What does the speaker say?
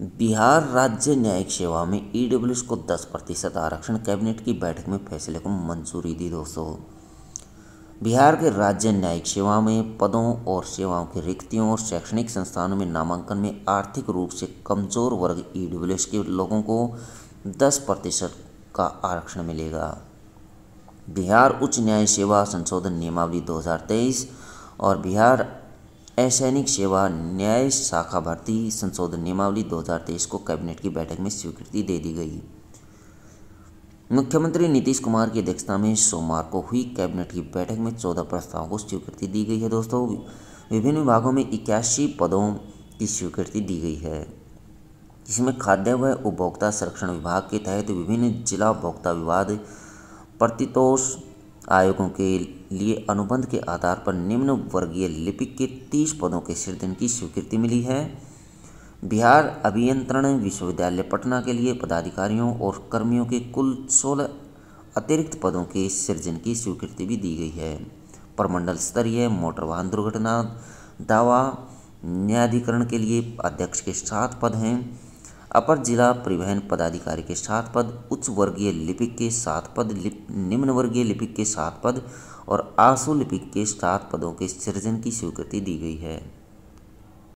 बिहार राज्य न्यायिक सेवा में ई e को 10 प्रतिशत आरक्षण कैबिनेट की बैठक में फैसले को मंजूरी दी दोस्तों बिहार के राज्य न्यायिक सेवा में पदों और सेवाओं की रिक्तियों और शैक्षणिक संस्थानों में नामांकन में आर्थिक रूप से कमजोर वर्ग ई e के लोगों को 10 प्रतिशत का आरक्षण मिलेगा बिहार उच्च न्याय सेवा संशोधन नियमावली 2023 और बिहार असैनिक सेवा न्याय शाखा भर्ती संशोधन नियमावली 2023 को कैबिनेट की बैठक में स्वीकृति दे दी गई मुख्यमंत्री नीतीश कुमार की अध्यक्षता में सोमवार को हुई कैबिनेट की बैठक में 14 प्रस्तावों को स्वीकृति दी गई है दोस्तों विभिन्न विभागों में इक्यासी पदों की स्वीकृति दी गई है इसमें खाद्य व उपभोक्ता संरक्षण विभाग के तहत विभिन्न जिला उपभोक्ता विवाद प्रतितोष आयोगों के लिए अनुबंध के आधार पर निम्न वर्गीय लिपिक के तीस पदों के सृजन की स्वीकृति मिली है बिहार अभियंत्रण विश्वविद्यालय पटना के लिए पदाधिकारियों और कर्मियों के कुल सोलह अतिरिक्त पदों के सृजन की स्वीकृति भी दी गई है प्रमंडल स्तरीय मोटर वाहन दुर्घटना दावा न्यायाधिकरण के लिए अध्यक्ष के सात पद हैं अपर जिला परिवहन पदाधिकारी के सात पद उच्च वर्गीय लिपिक के सात पद लिप, निम्न वर्गीय लिपिक के सात पद और आशु लिपिक के सात पदों के सृजन की स्वीकृति दी गई है